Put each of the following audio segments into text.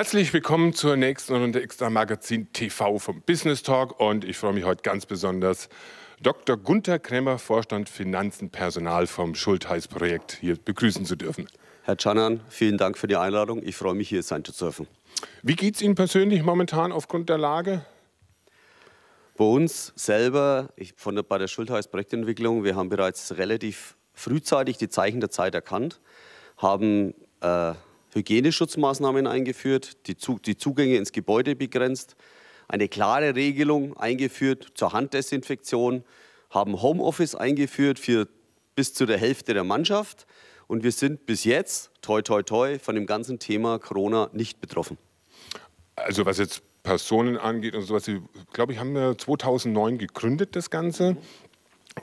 Herzlich willkommen zur nächsten Runde Extra Magazin TV vom Business Talk und ich freue mich heute ganz besonders, Dr. Gunther Krämer, Vorstand Finanzen Personal vom Schultheiß-Projekt hier begrüßen zu dürfen. Herr Canan, vielen Dank für die Einladung. Ich freue mich, hier sein zu dürfen. Wie geht es Ihnen persönlich momentan aufgrund der Lage? Bei uns selber, ich, von der, bei der Schultheiß-Projektentwicklung, wir haben bereits relativ frühzeitig die Zeichen der Zeit erkannt, haben äh, Hygieneschutzmaßnahmen eingeführt, die, Zug die Zugänge ins Gebäude begrenzt, eine klare Regelung eingeführt zur Handdesinfektion, haben Homeoffice eingeführt für bis zu der Hälfte der Mannschaft. Und wir sind bis jetzt, toi, toi, toi, von dem ganzen Thema Corona nicht betroffen. Also was jetzt Personen angeht und sowas, ich glaube ich, haben wir 2009 gegründet, das Ganze.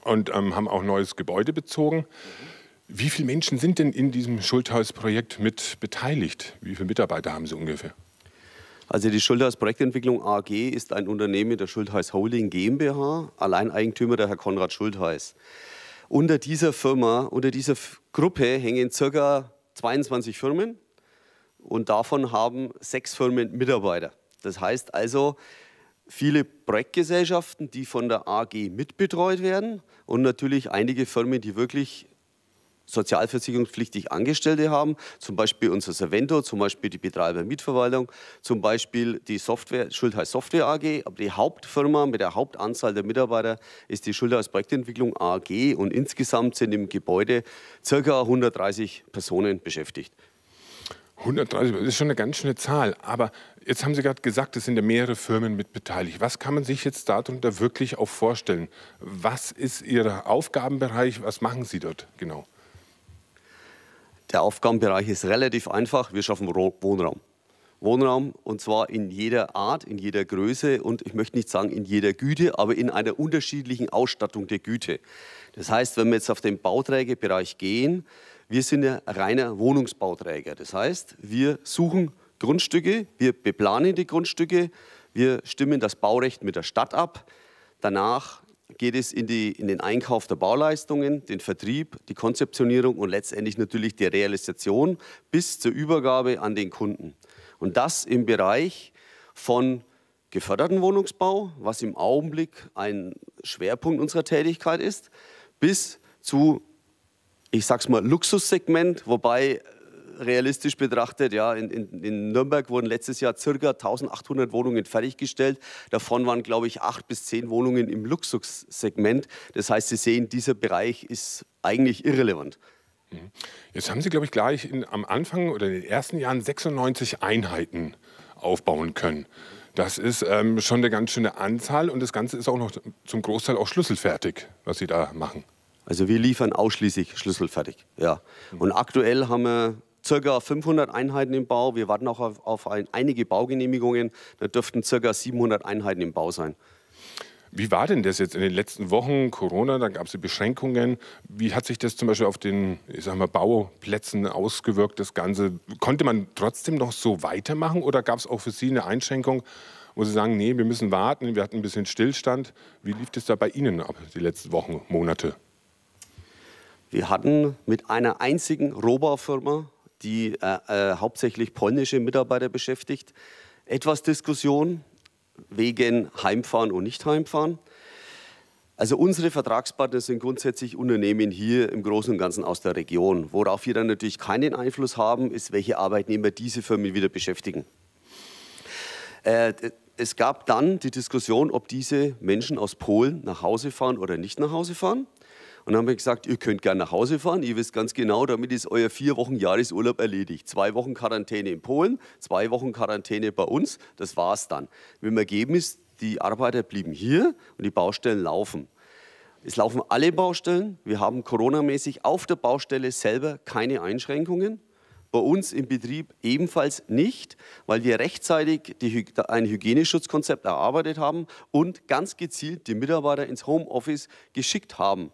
Und ähm, haben auch neues Gebäude bezogen. Mhm. Wie viele Menschen sind denn in diesem Schulthaus-Projekt mit beteiligt? Wie viele Mitarbeiter haben Sie ungefähr? Also die Schulthaus Projektentwicklung AG ist ein Unternehmen der Schulthaus Holding GmbH, Alleineigentümer der Herr Konrad Schulthaus. Unter dieser Firma, unter dieser Gruppe hängen ca. 22 Firmen und davon haben sechs Firmen Mitarbeiter. Das heißt also, viele Projektgesellschaften, die von der AG mitbetreut werden und natürlich einige Firmen, die wirklich sozialversicherungspflichtig Angestellte haben, zum Beispiel unser Servento, zum Beispiel die Betreiber-Mietverwaltung, zum Beispiel die Software, Schultheiß Software AG, aber die Hauptfirma mit der Hauptanzahl der Mitarbeiter ist die Schultheiß Projektentwicklung AG und insgesamt sind im Gebäude ca. 130 Personen beschäftigt. 130, das ist schon eine ganz schöne Zahl. Aber jetzt haben Sie gerade gesagt, es sind ja mehrere Firmen mit beteiligt. Was kann man sich jetzt darunter wirklich auch vorstellen? Was ist Ihr Aufgabenbereich? Was machen Sie dort genau? Der Aufgabenbereich ist relativ einfach. Wir schaffen Wohnraum. Wohnraum und zwar in jeder Art, in jeder Größe und ich möchte nicht sagen in jeder Güte, aber in einer unterschiedlichen Ausstattung der Güte. Das heißt, wenn wir jetzt auf den Bauträgerbereich gehen, wir sind ja reiner Wohnungsbauträger. Das heißt, wir suchen Grundstücke, wir beplanen die Grundstücke, wir stimmen das Baurecht mit der Stadt ab. Danach geht es in, die, in den Einkauf der Bauleistungen, den Vertrieb, die Konzeptionierung und letztendlich natürlich die Realisation bis zur Übergabe an den Kunden. Und das im Bereich von geförderten Wohnungsbau, was im Augenblick ein Schwerpunkt unserer Tätigkeit ist, bis zu, ich sag's mal, Luxussegment, wobei realistisch betrachtet, ja, in, in, in Nürnberg wurden letztes Jahr ca. 1800 Wohnungen fertiggestellt. Davon waren, glaube ich, acht bis zehn Wohnungen im Luxussegment. Das heißt, Sie sehen, dieser Bereich ist eigentlich irrelevant. Mhm. Jetzt haben Sie, glaube ich, gleich in, am Anfang oder in den ersten Jahren 96 Einheiten aufbauen können. Das ist ähm, schon eine ganz schöne Anzahl und das Ganze ist auch noch zum Großteil auch schlüsselfertig, was Sie da machen. Also wir liefern ausschließlich schlüsselfertig, ja. Mhm. Und aktuell haben wir ca. 500 Einheiten im Bau. Wir warten auch auf, auf ein, einige Baugenehmigungen. Da dürften ca. 700 Einheiten im Bau sein. Wie war denn das jetzt in den letzten Wochen? Corona, da gab es Beschränkungen. Wie hat sich das zum Beispiel auf den ich sag mal, Bauplätzen ausgewirkt, das Ganze? Konnte man trotzdem noch so weitermachen oder gab es auch für Sie eine Einschränkung, wo Sie sagen, nee, wir müssen warten, wir hatten ein bisschen Stillstand. Wie lief das da bei Ihnen ab, die letzten Wochen, Monate? Wir hatten mit einer einzigen Rohbaufirma die äh, äh, hauptsächlich polnische Mitarbeiter beschäftigt. Etwas Diskussion wegen Heimfahren und Nicht-Heimfahren. Also unsere Vertragspartner sind grundsätzlich Unternehmen hier im Großen und Ganzen aus der Region. Worauf wir dann natürlich keinen Einfluss haben, ist, welche Arbeitnehmer diese Firmen wieder beschäftigen. Äh, es gab dann die Diskussion, ob diese Menschen aus Polen nach Hause fahren oder nicht nach Hause fahren. Und dann haben wir gesagt, ihr könnt gerne nach Hause fahren, ihr wisst ganz genau, damit ist euer vier Wochen Jahresurlaub erledigt. Zwei Wochen Quarantäne in Polen, zwei Wochen Quarantäne bei uns, das war's dann. Mit dem Ergebnis, die Arbeiter blieben hier und die Baustellen laufen. Es laufen alle Baustellen. Wir haben coronamäßig auf der Baustelle selber keine Einschränkungen. Bei uns im Betrieb ebenfalls nicht, weil wir rechtzeitig die, ein Hygieneschutzkonzept erarbeitet haben und ganz gezielt die Mitarbeiter ins Homeoffice geschickt haben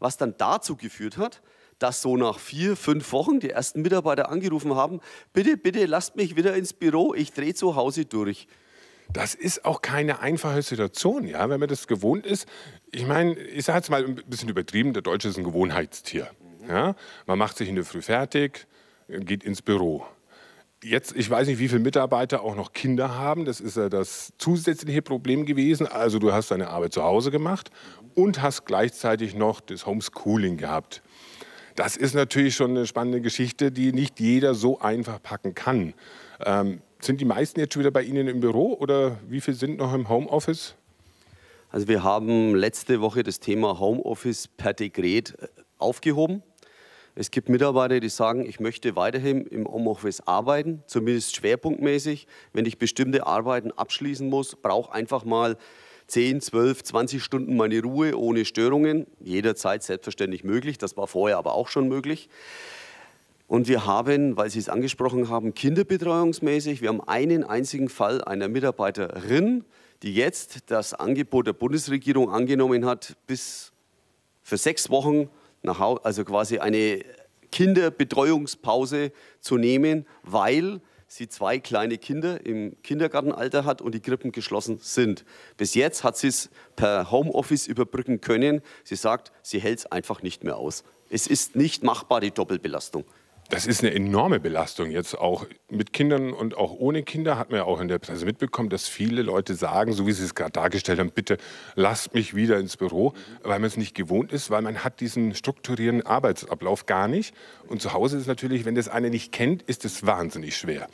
was dann dazu geführt hat, dass so nach vier, fünf Wochen die ersten Mitarbeiter angerufen haben, bitte, bitte lasst mich wieder ins Büro, ich drehe zu Hause durch. Das ist auch keine einfache Situation, ja, wenn man das gewohnt ist. Ich meine, ich sage jetzt mal ein bisschen übertrieben, der Deutsche ist ein Gewohnheitstier. Ja? Man macht sich in der Früh fertig, geht ins Büro. Jetzt, ich weiß nicht, wie viele Mitarbeiter auch noch Kinder haben. Das ist ja das zusätzliche Problem gewesen. Also du hast deine Arbeit zu Hause gemacht und hast gleichzeitig noch das Homeschooling gehabt. Das ist natürlich schon eine spannende Geschichte, die nicht jeder so einfach packen kann. Ähm, sind die meisten jetzt schon wieder bei Ihnen im Büro oder wie viele sind noch im Homeoffice? Also wir haben letzte Woche das Thema Homeoffice per Dekret äh, aufgehoben. Es gibt Mitarbeiter, die sagen, ich möchte weiterhin im Homeoffice arbeiten, zumindest schwerpunktmäßig. Wenn ich bestimmte Arbeiten abschließen muss, brauche einfach mal 10, 12, 20 Stunden meine Ruhe ohne Störungen. Jederzeit selbstverständlich möglich. Das war vorher aber auch schon möglich. Und wir haben, weil Sie es angesprochen haben, kinderbetreuungsmäßig, wir haben einen einzigen Fall einer Mitarbeiterin, die jetzt das Angebot der Bundesregierung angenommen hat, bis für sechs Wochen nach Hause, also quasi eine Kinderbetreuungspause zu nehmen, weil sie zwei kleine Kinder im Kindergartenalter hat und die Krippen geschlossen sind. Bis jetzt hat sie es per Homeoffice überbrücken können. Sie sagt, sie hält es einfach nicht mehr aus. Es ist nicht machbar, die Doppelbelastung das ist eine enorme Belastung jetzt auch mit Kindern und auch ohne Kinder. Hat man ja auch in der Presse mitbekommen, dass viele Leute sagen, so wie Sie es gerade dargestellt haben, bitte lasst mich wieder ins Büro, weil man es nicht gewohnt ist, weil man hat diesen strukturierten Arbeitsablauf gar nicht. Und zu Hause ist natürlich, wenn das eine nicht kennt, ist es wahnsinnig schwer.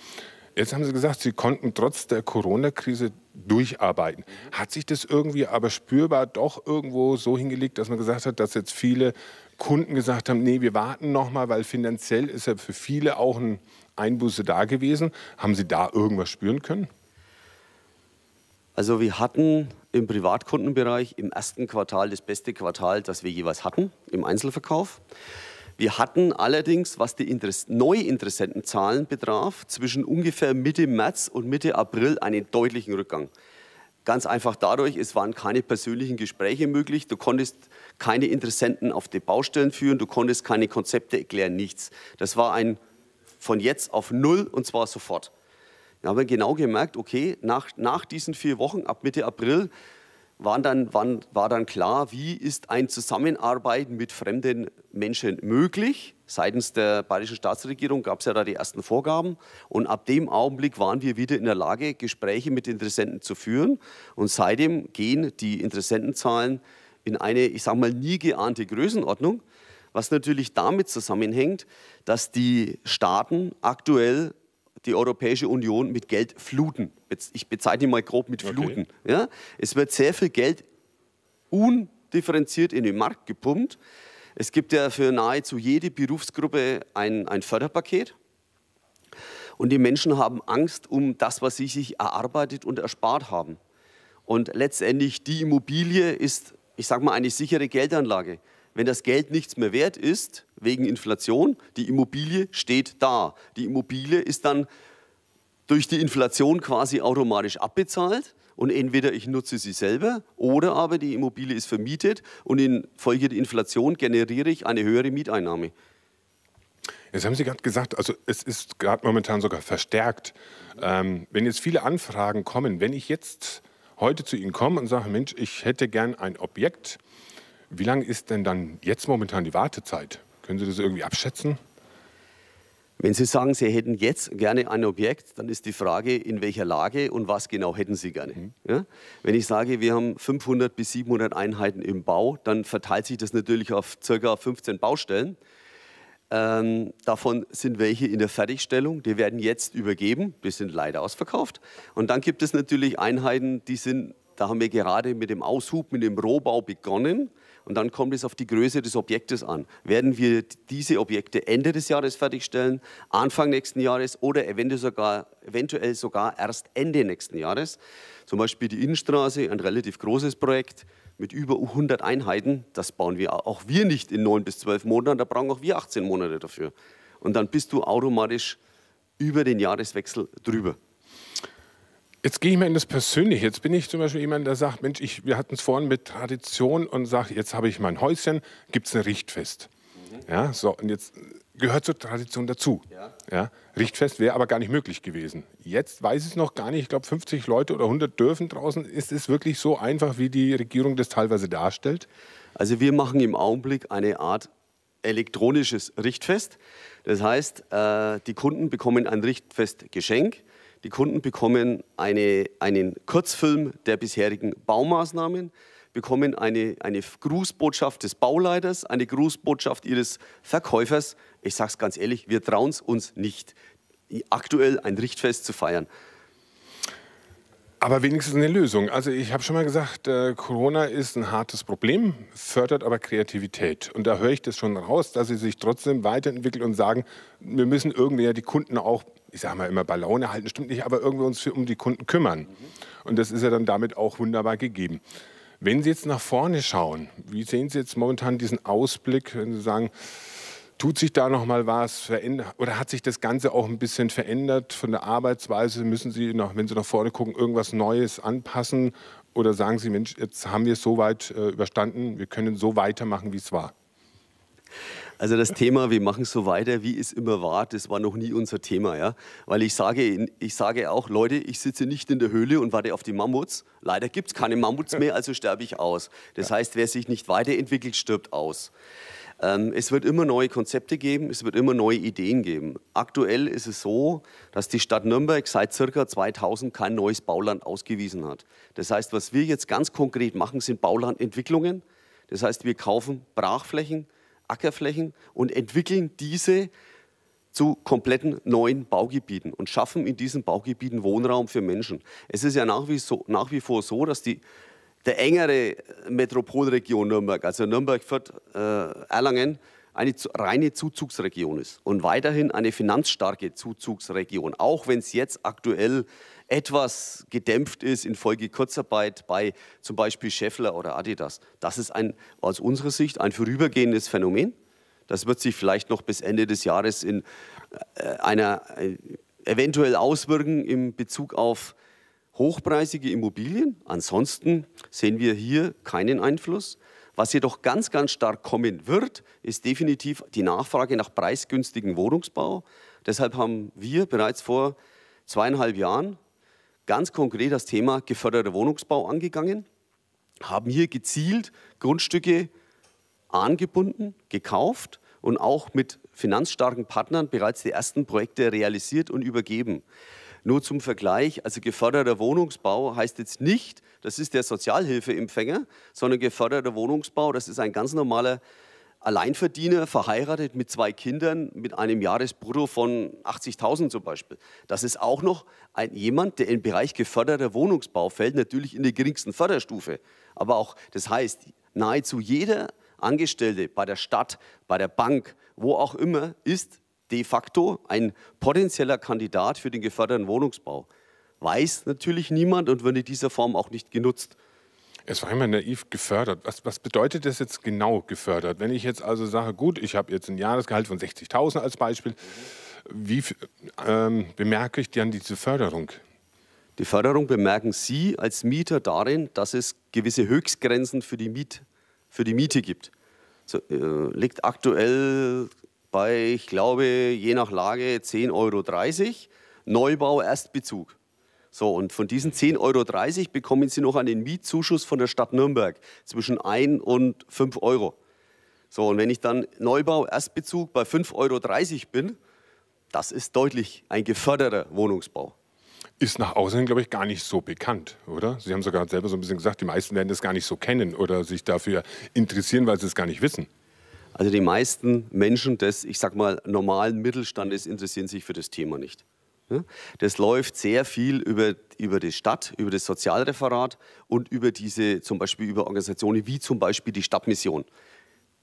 Jetzt haben Sie gesagt, Sie konnten trotz der Corona-Krise durcharbeiten. Hat sich das irgendwie aber spürbar doch irgendwo so hingelegt, dass man gesagt hat, dass jetzt viele Kunden gesagt haben, nee, wir warten noch mal, weil finanziell ist ja für viele auch ein Einbuße da gewesen. Haben Sie da irgendwas spüren können? Also wir hatten im Privatkundenbereich im ersten Quartal das beste Quartal, das wir jeweils hatten im Einzelverkauf. Wir hatten allerdings, was die Neuinteressentenzahlen betraf, zwischen ungefähr Mitte März und Mitte April einen deutlichen Rückgang. Ganz einfach dadurch, es waren keine persönlichen Gespräche möglich. Du konntest keine Interessenten auf die Baustellen führen, du konntest keine Konzepte erklären, nichts. Das war ein von jetzt auf null und zwar sofort. Dann haben wir genau gemerkt, okay, nach, nach diesen vier Wochen, ab Mitte April, waren dann, waren, war dann klar, wie ist ein Zusammenarbeiten mit fremden Menschen möglich. Seitens der bayerischen Staatsregierung gab es ja da die ersten Vorgaben. Und ab dem Augenblick waren wir wieder in der Lage, Gespräche mit Interessenten zu führen. Und seitdem gehen die Interessentenzahlen in eine, ich sage mal, nie geahnte Größenordnung, was natürlich damit zusammenhängt, dass die Staaten aktuell die Europäische Union mit Geld fluten. Ich bezeichne mal grob mit fluten. Okay. Ja? Es wird sehr viel Geld undifferenziert in den Markt gepumpt. Es gibt ja für nahezu jede Berufsgruppe ein, ein Förderpaket. Und die Menschen haben Angst um das, was sie sich erarbeitet und erspart haben. Und letztendlich die Immobilie ist, ich sage mal, eine sichere Geldanlage. Wenn das Geld nichts mehr wert ist, wegen Inflation. Die Immobilie steht da. Die Immobilie ist dann durch die Inflation quasi automatisch abbezahlt und entweder ich nutze sie selber oder aber die Immobilie ist vermietet und infolge der Inflation generiere ich eine höhere Mieteinnahme. Jetzt haben Sie gerade gesagt, also es ist gerade momentan sogar verstärkt. Ähm, wenn jetzt viele Anfragen kommen, wenn ich jetzt heute zu Ihnen komme und sage, Mensch, ich hätte gern ein Objekt, wie lange ist denn dann jetzt momentan die Wartezeit? Können Sie das irgendwie abschätzen? Wenn Sie sagen, Sie hätten jetzt gerne ein Objekt, dann ist die Frage, in welcher Lage und was genau hätten Sie gerne. Mhm. Ja? Wenn ich sage, wir haben 500 bis 700 Einheiten im Bau, dann verteilt sich das natürlich auf ca. 15 Baustellen. Ähm, davon sind welche in der Fertigstellung, die werden jetzt übergeben, die sind leider ausverkauft. Und dann gibt es natürlich Einheiten, die sind, da haben wir gerade mit dem Aushub, mit dem Rohbau begonnen. Und dann kommt es auf die Größe des Objektes an. Werden wir diese Objekte Ende des Jahres fertigstellen, Anfang nächsten Jahres oder eventuell sogar, eventuell sogar erst Ende nächsten Jahres? Zum Beispiel die Innenstraße, ein relativ großes Projekt mit über 100 Einheiten. Das bauen wir auch wir nicht in neun bis zwölf Monaten, da brauchen auch wir 18 Monate dafür. Und dann bist du automatisch über den Jahreswechsel drüber. Jetzt gehe ich mal in das Persönliche. Jetzt bin ich zum Beispiel jemand, der sagt, Mensch, ich, wir hatten es vorhin mit Tradition und sagt, jetzt habe ich mein Häuschen, gibt es ein Richtfest. Mhm. Ja, so, und jetzt gehört zur Tradition dazu. Ja. ja Richtfest wäre aber gar nicht möglich gewesen. Jetzt weiß ich es noch gar nicht. Ich glaube, 50 Leute oder 100 dürfen draußen. Ist es wirklich so einfach, wie die Regierung das teilweise darstellt? Also wir machen im Augenblick eine Art elektronisches Richtfest. Das heißt, äh, die Kunden bekommen ein Richtfestgeschenk. Die Kunden bekommen eine, einen Kurzfilm der bisherigen Baumaßnahmen, bekommen eine, eine Grußbotschaft des Bauleiters, eine Grußbotschaft ihres Verkäufers. Ich sage es ganz ehrlich, wir trauen es uns nicht, aktuell ein Richtfest zu feiern. Aber wenigstens eine Lösung. Also ich habe schon mal gesagt, äh, Corona ist ein hartes Problem, fördert aber Kreativität. Und da höre ich das schon raus, dass sie sich trotzdem weiterentwickeln und sagen, wir müssen irgendwie ja die Kunden auch, ich sage mal immer bei Laune halten, stimmt nicht, aber irgendwie uns um die Kunden kümmern. Und das ist ja dann damit auch wunderbar gegeben. Wenn Sie jetzt nach vorne schauen, wie sehen Sie jetzt momentan diesen Ausblick, wenn Sie sagen, Tut sich da noch mal was oder hat sich das Ganze auch ein bisschen verändert von der Arbeitsweise? Müssen Sie noch, wenn Sie nach vorne gucken, irgendwas Neues anpassen oder sagen Sie, Mensch, jetzt haben wir es so weit äh, überstanden, wir können so weitermachen, wie es war? Also das Thema, wir machen so weiter, wie es immer war, das war noch nie unser Thema. Ja? Weil ich sage, ich sage auch, Leute, ich sitze nicht in der Höhle und warte auf die Mammuts. Leider gibt es keine Mammuts mehr, also sterbe ich aus. Das heißt, wer sich nicht weiterentwickelt, stirbt aus. Ähm, es wird immer neue Konzepte geben, es wird immer neue Ideen geben. Aktuell ist es so, dass die Stadt Nürnberg seit circa 2000 kein neues Bauland ausgewiesen hat. Das heißt, was wir jetzt ganz konkret machen, sind Baulandentwicklungen. Das heißt, wir kaufen Brachflächen, Ackerflächen und entwickeln diese zu kompletten neuen Baugebieten und schaffen in diesen Baugebieten Wohnraum für Menschen. Es ist ja nach wie, so, nach wie vor so, dass die der engere Metropolregion Nürnberg, also Nürnberg, Fürth, äh, Erlangen, eine zu, reine Zuzugsregion ist und weiterhin eine finanzstarke Zuzugsregion, auch wenn es jetzt aktuell etwas gedämpft ist infolge Kurzarbeit bei zum Beispiel Scheffler oder Adidas. Das ist ein, aus unserer Sicht ein vorübergehendes Phänomen. Das wird sich vielleicht noch bis Ende des Jahres in äh, einer äh, eventuell auswirken in Bezug auf hochpreisige Immobilien. Ansonsten sehen wir hier keinen Einfluss. Was jedoch ganz, ganz stark kommen wird, ist definitiv die Nachfrage nach preisgünstigen Wohnungsbau. Deshalb haben wir bereits vor zweieinhalb Jahren ganz konkret das Thema geförderter Wohnungsbau angegangen, haben hier gezielt Grundstücke angebunden, gekauft und auch mit finanzstarken Partnern bereits die ersten Projekte realisiert und übergeben. Nur zum Vergleich, also geförderter Wohnungsbau heißt jetzt nicht, das ist der Sozialhilfeempfänger, sondern geförderter Wohnungsbau, das ist ein ganz normaler Alleinverdiener, verheiratet mit zwei Kindern, mit einem Jahresbrutto von 80.000 zum Beispiel. Das ist auch noch ein, jemand, der im Bereich geförderter Wohnungsbau fällt, natürlich in der geringsten Förderstufe. Aber auch, das heißt, nahezu jeder Angestellte bei der Stadt, bei der Bank, wo auch immer, ist de facto ein potenzieller Kandidat für den geförderten Wohnungsbau. Weiß natürlich niemand und wird in dieser Form auch nicht genutzt. Es war immer naiv gefördert. Was, was, bedeutet das jetzt genau gefördert? Wenn ich jetzt also sage, gut, ich habe jetzt ein Jahresgehalt von 60.000 als Beispiel, wie ähm, bemerke ich dann diese Förderung? Die Förderung bemerken Sie als Mieter darin, dass es gewisse Höchstgrenzen für die, Miet, für die Miete gibt. So, äh, liegt aktuell bei, ich glaube, je nach Lage 10,30 Euro. Neubau Erstbezug. So, und von diesen 10,30 Euro bekommen Sie noch einen Mietzuschuss von der Stadt Nürnberg zwischen 1 und 5 Euro. So, und wenn ich dann Neubau Erstbezug bei 5,30 Euro bin, das ist deutlich ein geförderter Wohnungsbau. Ist nach außen, glaube ich, gar nicht so bekannt, oder? Sie haben sogar selber so ein bisschen gesagt, die meisten werden das gar nicht so kennen oder sich dafür interessieren, weil sie es gar nicht wissen. Also die meisten Menschen des, ich sag mal, normalen Mittelstandes interessieren sich für das Thema nicht. Das läuft sehr viel über, über die Stadt, über das Sozialreferat und über diese, zum Beispiel über Organisationen wie zum Beispiel die Stadtmission.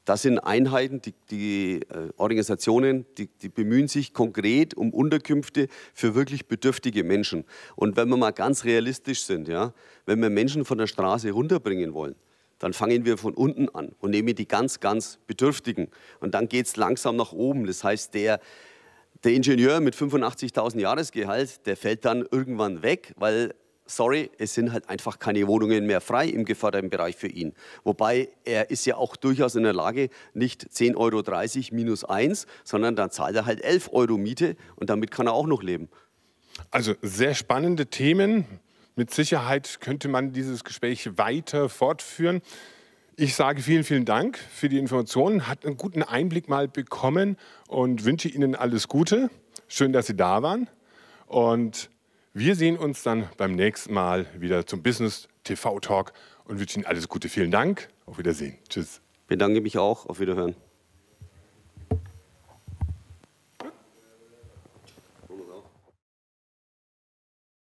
Das sind Einheiten, die, die äh, Organisationen, die, die, bemühen sich konkret um Unterkünfte für wirklich bedürftige Menschen. Und wenn wir mal ganz realistisch sind, ja, wenn wir Menschen von der Straße runterbringen wollen, dann fangen wir von unten an und nehmen die ganz, ganz Bedürftigen. Und dann geht es langsam nach oben. Das heißt, der, der Ingenieur mit 85.000 Jahresgehalt, der fällt dann irgendwann weg, weil sorry, es sind halt einfach keine Wohnungen mehr frei im geförderten Bereich für ihn. Wobei er ist ja auch durchaus in der Lage, nicht 10,30 Euro minus 1, sondern dann zahlt er halt 11 Euro Miete und damit kann er auch noch leben. Also sehr spannende Themen. Mit Sicherheit könnte man dieses Gespräch weiter fortführen. Ich sage vielen, vielen Dank für die Informationen, hat einen guten Einblick mal bekommen und wünsche Ihnen alles Gute. Schön, dass Sie da waren. Und wir sehen uns dann beim nächsten Mal wieder zum Business TV Talk und wünsche Ihnen alles Gute. Vielen Dank. Auf Wiedersehen. Tschüss. Bedanke mich auch. Auf Wiederhören.